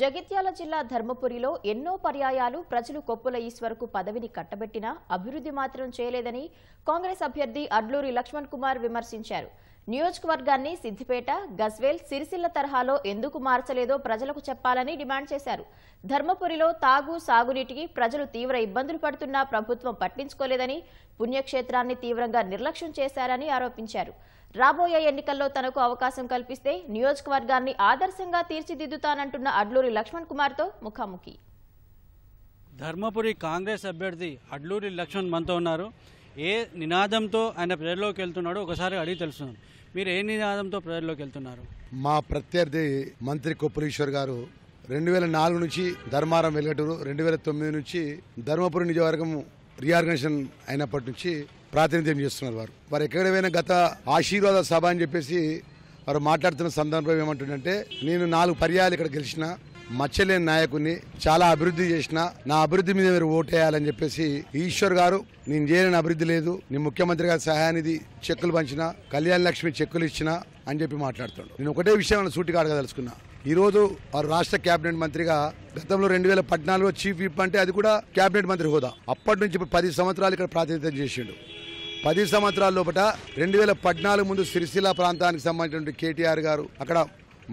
జగిత్యాల జిల్లా ధర్మపురిలో ఎన్నో పర్యాయాలు ప్రజలు కొప్పుల ఈశ్వర్కు పదవిని కట్టబెట్టినా అభివృద్ధి మాత్రం చేయలేదని కాంగ్రెస్ అభ్యర్థి అడ్లూరి లక్ష్మణ్ కుమార్ విమర్శించారు నియోజకవర్గాన్ని సిద్దిపేట గజ్వేల్ సిరిసిల్ల తరహాలో ఎందుకు మార్చలేదో ప్రజలకు చెప్పాలని డిమాండ్ చేశారు ధర్మపురిలో తాగు సాగునీటికి ప్రజలు తీవ్ర ఇబ్బందులు పడుతున్నా ప్రభుత్వం పట్టించుకోలేదని పుణ్యక్షేత్రాన్ని తీవ్రంగా నిర్లక్ష్యం చేశారని ఆరోపించారు రాబోయే ఎన్నికల్లో తనకు అవకాశం కల్పిస్తే నియోజకవర్గాన్ని ఆదర్శంగా తీర్చిదిద్దుతానంటున్న అడ్లూరి లక్ష్మణ్ కుమార్తో ముఖాముఖి ధర్మపురి కాంగ్రెస్ అభ్యర్థి అడ్లూరి లక్ష్మణ్ మనతో ఉన్నారు ఏ నినాదంతో ఆయన ప్రజల్లోకి వెళ్తున్నాడో ఒకసారి అడిగి తెలుస్తున్నాను మీరు ఏ నినాదంతో ప్రజల్లోకి వెళ్తున్నారు మా ప్రత్యర్థి మంత్రి కొప్పులీశ్వర్ గారు రెండు వేల నాలుగు నుంచి ధర్మారం వెలగటూరు రెండు వేల తొమ్మిది నుంచి ధర్మపురం నియోజకవర్గం రీఆర్గనైజేషన్ అయినప్పటి నుంచి ప్రాతినిధ్యం చేస్తున్నారు వారు వారు ఎక్కడైనా గత ఆశీర్వాద సభ అని చెప్పేసి వారు మాట్లాడుతున్న సందర్భం ఏమంటుందంటే నేను నాలుగు పర్యాలు ఇక్కడ గెలిచిన మచ్చలేని నాయకుని చాలా అభివృద్ధి చేసిన నా అభివృద్ధి మీద మీరు ఓటేయాలని చెప్పేసి ఈశ్వర్ గారు నేను చేయని అభివృద్ధి లేదు నేను ముఖ్యమంత్రి గారి సహాయానిధి చెక్కులు పంచిన కళ్యాణ లక్ష్మి చెక్కులు ఇచ్చిన అని చెప్పి మాట్లాడుతాడు నేను ఒకటే విషయం సూటి కాడగా తెలుసుకున్నా ఈరోజు వారు రాష్ట్ర కేబినెట్ మంత్రిగా గతంలో రెండు వేల పద్నాలుగులో చీఫ్ విప్ అంటే అది కూడా కేబినెట్ మంత్రి హోదా అప్పటి నుంచి పది సంవత్సరాలు ఇక్కడ ప్రాతినిధ్యం చేసిండు పది సంవత్సరాల లోపల రెండు వేల పద్నాలుగు ముందు సిరిసిల్ల ప్రాంతానికి సంబంధించిన కేటీఆర్ గారు అక్కడ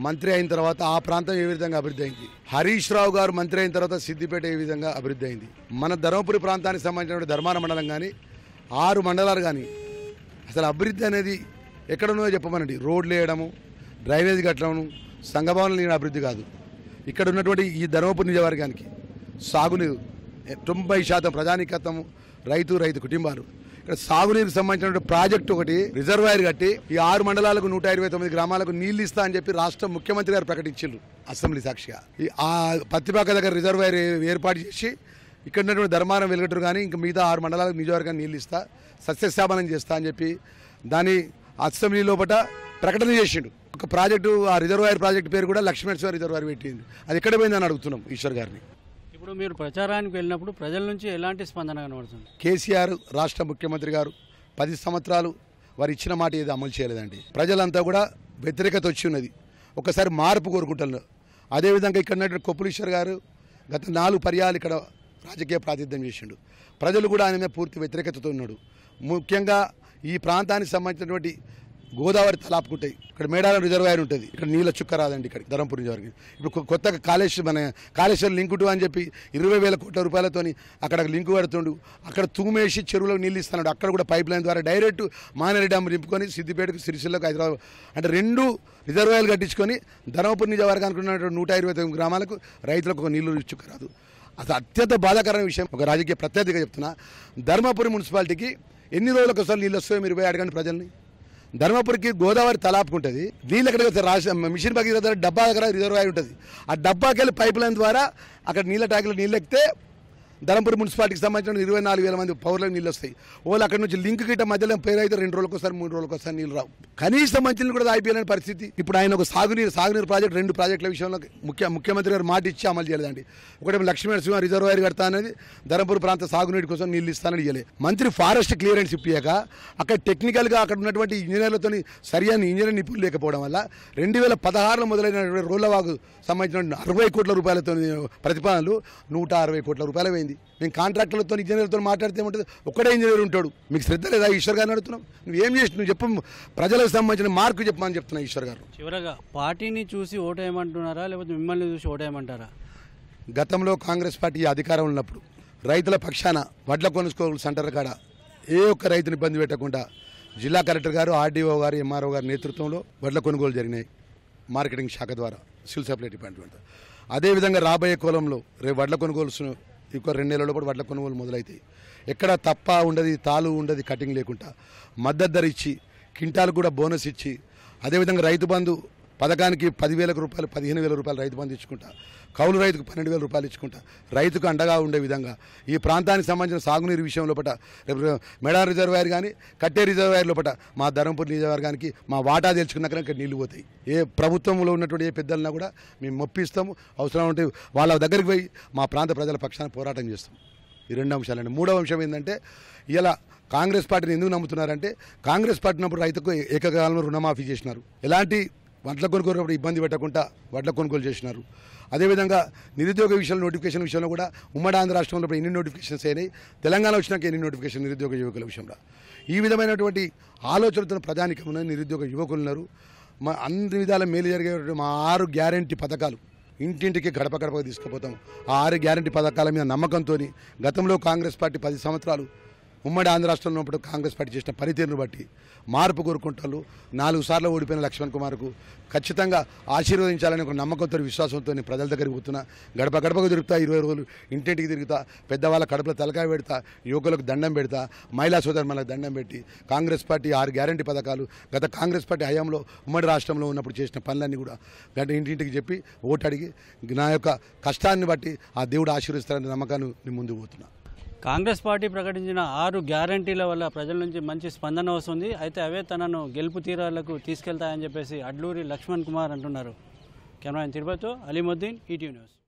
మంత్రి అయిన తర్వాత ఆ ప్రాంతం ఏ విధంగా అభివృద్ధి అయింది హరీష్ రావు గారు మంత్రి అయిన తర్వాత సిద్దిపేట ఏ విధంగా అభివృద్ధి అయింది మన ధర్మపురి ప్రాంతానికి సంబంధించిన ధర్మాన మండలం కానీ ఆరు మండలాలు కానీ అసలు అభివృద్ధి అనేది ఎక్కడనో చెప్పమనండి రోడ్లు వేయడము డ్రైనేజ్ కట్టడము సంఘభవనం లేని అభివృద్ధి కాదు ఇక్కడ ఉన్నటువంటి ఈ ధర్మపురి నిజవర్గానికి సాగునీరు తొంభై శాతం ప్రజానికత్వము రైతు రైతు కుటుంబాలు ఇక్కడ సాగునీరు సంబంధించిన ప్రాజెక్టు ఒకటి రిజర్వాయర్ కట్టి ఈ ఆరు మండలాలకు నూట ఇరవై తొమ్మిది గ్రామాలకు నీళ్లు ఇస్తా అని చెప్పి రాష్ట్ర ముఖ్యమంత్రి గారు ప్రకటించారు అసెంబ్లీ సాక్షిగా ఈ ఆ పత్తిపాక దగ్గర రిజర్వాయర్ ఏర్పాటు చేసి ఇక్కడ ధర్మారం వెలుగటరు కానీ ఇంకా మిగతా ఆరు మండలాలకు నియోజకవర్గాన్ని నీళ్ళు ఇస్తా సస్యశాపనం చేస్తా అని చెప్పి దాని అసెంబ్లీ లోపల ప్రకటన చేసిండు ఒక ప్రాజెక్టు ఆ రిజర్వాయర్ ప్రాజెక్టు పేరు కూడా లక్ష్మీనరసింహ రిజర్వాయర్ పెట్టింది అది ఎక్కడ పోయిందని అడుగుతున్నాం ఈశ్వర్ గారిని ఇప్పుడు మీరు ప్రచారానికి వెళ్ళినప్పుడు ప్రజల నుంచి ఎలాంటి స్పందన కనబడుతుంది కేసీఆర్ రాష్ట్ర ముఖ్యమంత్రి గారు పది సంవత్సరాలు వారు ఇచ్చిన మాట ఏది అమలు చేయలేదండి ప్రజలంతా కూడా వ్యతిరేకత వచ్చి ఉన్నది ఒకసారి మార్పు కోరుకుంటున్నారు అదేవిధంగా ఇక్కడ కొప్పులీశ్వర్ గారు గత నాలుగు పర్యాలు ఇక్కడ రాజకీయ ప్రాతినిధ్యం చేసిండు ప్రజలు కూడా ఆయన మీద పూర్తి వ్యతిరేకతతో ఉన్నాడు ముఖ్యంగా ఈ ప్రాంతానికి సంబంధించినటువంటి గోదావరి తలాపుకుంటాయి ఇక్కడ మేడారం రిజర్వాయర్ ఉంటుంది ఇక్కడ నీళ్ళ చుక్క రాదండి ఇక్కడ ధర్మపురం వరకు ఇప్పుడు కొత్తగా కాళేశ్వరం మన కాళేశ్వరం లింకు అని చెప్పి ఇరవై వేల కోట్ల రూపాయలతోని అక్కడ లింకు పెడుతుండు అక్కడ తూమేసి చెరువులకు నీళ్ళు ఇస్తున్నాడు అక్కడ కూడా పైప్ లైన్ ద్వారా డైరెక్ట్ మానేరి డ్యామ్ నింపుకొని సిద్దిపేటకు సిరిసిల్లకు హైదరాబాద్ అంటే రెండు రిజర్వాయర్లు కట్టించుకొని ధర్మపురి నిజవర్గానికి ఉన్నటువంటి నూట ఇరవై తొమ్మిది గ్రామాలకు రైతులకు ఒక నీళ్లు చుక్క రాదు అసలు అత్యంత బాధాకరమైన విషయం ఒక రాజకీయ ప్రత్యర్థిగా చెప్తున్నా ధర్మపురి మున్సిపాలిటీకి ఎన్ని రోజులకు ఒకసారి నీళ్ళు వస్తాయో మీరు పోయి అడగండి ప్రజల్ని ధర్మపురికి గోదావరి తలాపుకుంటుంది నీళ్ళు ఎక్కడ రాష్ట్ర మిషన్ భగీరథ దగ్గర డబ్బా దగ్గర రిజర్వాయర్ ఉంటుంది ఆ డబ్బాకెళ్ళి పైప్ లైన్ ద్వారా అక్కడ నీళ్ళ ట్యాంకులు నీళ్ళు ఎక్కితే ధర్మపురి మున్సిపాలిటీకి సంబంధించిన ఇరవై నాలుగు వేల మంది పౌరులకు నీళ్ళు వస్తాయి వాళ్ళు అక్కడ నుంచి లింక్ గిట్ట మధ్యలో పేరు అయితే రెండు రోజులకు మూడు రోజులకు నీళ్ళు రావు కనీసం మంచిని కూడా ఆగిపోయిన పరిస్థితి ఇప్పుడు ఆయన ఒక సాగునీరు సాగునీరు ప్రాజెక్ట్ రెండు ప్రాజెక్టుల విషయంలో ముఖ్య ముఖ్యమంత్రి గారు మాట ఇచ్చి అమలు చేయలేదండి ఒకటి లక్ష్మీ సింహ రిజర్వాయర్ కడతా అనేది ధరంపూర్ ప్రాంత సాగునీటి కోసం నీళ్ళు ఇస్తానని ఇవ్వలేదు మంత్రి ఫారెస్ట్ క్లియరెన్స్ ఇప్పియాక అక్కడ టెక్నికల్గా అక్కడ ఉన్నటువంటి ఇంజనీర్లతో సరియైన ఇంజనీర్ నిపుణులు లేకపోవడం వల్ల రెండు వేల పదహారులో మొదలైన రోలవాగు సంబంధించిన అరవై కోట్ల రూపాయలతో ప్రతిపాదనలు నూట అరవై కోట్ల రూపాయలు పోయింది ఉంటుంది నేను కాంట్రాక్టర్లతో ఇంజనీర్లతో మాట్లాడితే ఉంటుంది ఒక్కడే ఇంజనీర్ ఉంటాడు మీకు శ్రద్ధ లేదా ఈశ్వర్ గారిని అడుగుతున్నాం నువ్వు ఏం చేసి నువ్వు చెప్పు ప్రజలకు సంబంధించిన మార్కు చెప్పమని చెప్తున్నా ఈశ్వర్ గారు చివరగా పార్టీని చూసి ఓటేయమంటున్నారా లేకపోతే మిమ్మల్ని చూసి ఓటేయమంటారా గతంలో కాంగ్రెస్ పార్టీ అధికారం ఉన్నప్పుడు రైతుల పక్షాన వడ్ల కొనుక్కోలు సెంటర్ కాడ ఏ ఒక్క రైతుని ఇబ్బంది పెట్టకుండా జిల్లా కలెక్టర్ గారు ఆర్డీఓ గారు ఎంఆర్ఓ గారి నేతృత్వంలో వడ్ల కొనుగోలు జరిగినాయి మార్కెటింగ్ శాఖ ద్వారా సివిల్ సప్లై డిపార్ట్మెంట్ అదేవిధంగా రాబోయే కాలంలో రేపు వడ్ల కొనుగోలు ఇంకో రెండు నెలల్లో కూడా వాటి కొనుగోలు మొదలవుతాయి ఎక్కడ తప్ప ఉండదు తాలు ఉండదు కటింగ్ లేకుండా మద్దతు ధర ఇచ్చి కింటాలు కూడా బోనస్ ఇచ్చి అదేవిధంగా రైతు బంధు పథకానికి పదివేల రూపాయలు పదిహేను వేల రూపాయలు రైతు బంధు ఇచ్చుకుంటా కౌలు రైతుకు పన్నెండు వేల రూపాయలు ఇచ్చుకుంటా రైతుకు అండగా ఉండే విధంగా ఈ ప్రాంతానికి సంబంధించిన సాగునీరు విషయం లోపల రేపు మెడా రిజర్వాయర్ కానీ కట్టే రిజర్వాయర్ లోపల మా ధర్మపూర్ నియోజకవర్గానికి మా వాటా తెలుసుకున్నాక ఇక్కడ నీళ్లు పోతాయి ఏ ప్రభుత్వంలో ఉన్నటువంటి ఏ పెద్దలన్నా కూడా మేము మొప్పిస్తాము అవసరం ఉంటే వాళ్ళ దగ్గరికి పోయి మా ప్రాంత ప్రజల పక్షాన పోరాటం చేస్తాం ఈ రెండు అంశాలండి మూడవ అంశం ఏంటంటే ఇలా కాంగ్రెస్ పార్టీని ఎందుకు నమ్ముతున్నారంటే కాంగ్రెస్ పార్టీ నప్పుడు రైతుకు ఏకకాలంలో రుణమాఫీ చేసినారు ఎలాంటి వడ్ల కొనుగోలు ఇబ్బంది పెట్టకుండా వడ్ల కొనుగోలు చేసినారు అదేవిధంగా నిరుద్యోగ విషయంలో నోటిఫికేషన్ విషయంలో కూడా ఉమ్మడి ఆంధ్ర రాష్ట్రంలో ఎన్ని నోటిఫికేషన్స్ అయినాయి తెలంగాణ వచ్చినాక ఎన్ని నోటిఫికేషన్ నిరుద్యోగ యువకుల విషయంలో ఈ విధమైనటువంటి ఆలోచనతో ప్రధానికమైన నిరుద్యోగ యువకులు ఉన్నారు మా అన్ని విధాల మేలు జరిగే మా ఆరు గ్యారంటీ పథకాలు ఇంటింటికి గడప గడపకు తీసుకుపోతాం ఆ ఆరు గ్యారంటీ పథకాల మీద నమ్మకంతో గతంలో కాంగ్రెస్ పార్టీ పది సంవత్సరాలు ఉమ్మడి ఆంధ్ర రాష్ట్రంలో ఉన్నప్పుడు కాంగ్రెస్ పార్టీ చేసిన పనితీరును బట్టి మార్పు కోరుకుంటారు నాలుగు సార్లు ఓడిపోయిన లక్ష్మణ్ కుమార్కు ఖచ్చితంగా ఆశీర్వదించాలని ఒక నమ్మకంతో విశ్వాసంతో ప్రజల దగ్గరికి పోతున్నా గడప గడపకు తిరుగుతా ఇరవై రోజులు ఇంటింటికి తిరుగుతా పెద్దవాళ్ళ కడుపులో తలకాయ పెడతా యువకులకు దండం పెడతా మహిళా సోదరులకు దండం పెట్టి కాంగ్రెస్ పార్టీ ఆరు గ్యారంటీ పథకాలు గత కాంగ్రెస్ పార్టీ హయాంలో ఉమ్మడి రాష్ట్రంలో ఉన్నప్పుడు చేసిన పనులన్నీ కూడా గంట ఇంటింటికి చెప్పి ఓటు అడిగి నా యొక్క కష్టాన్ని బట్టి ఆ దేవుడు ఆశీర్వదిస్తారనే నమ్మకాన్ని ముందుకు పోతున్నా కాంగ్రెస్ పార్టీ ప్రకటించిన ఆరు గ్యారంటీల వల్ల ప్రజల నుంచి మంచి స్పందన వస్తుంది అయితే అవే తనను గెలుపు తీరాలకు తీసుకెళ్తాయని చెప్పేసి అడ్లూరి లక్ష్మణ్ కుమార్ అంటున్నారు కెమెరాన్ తిరుపతితో అలీముద్దీన్ ఈటీవీ న్యూస్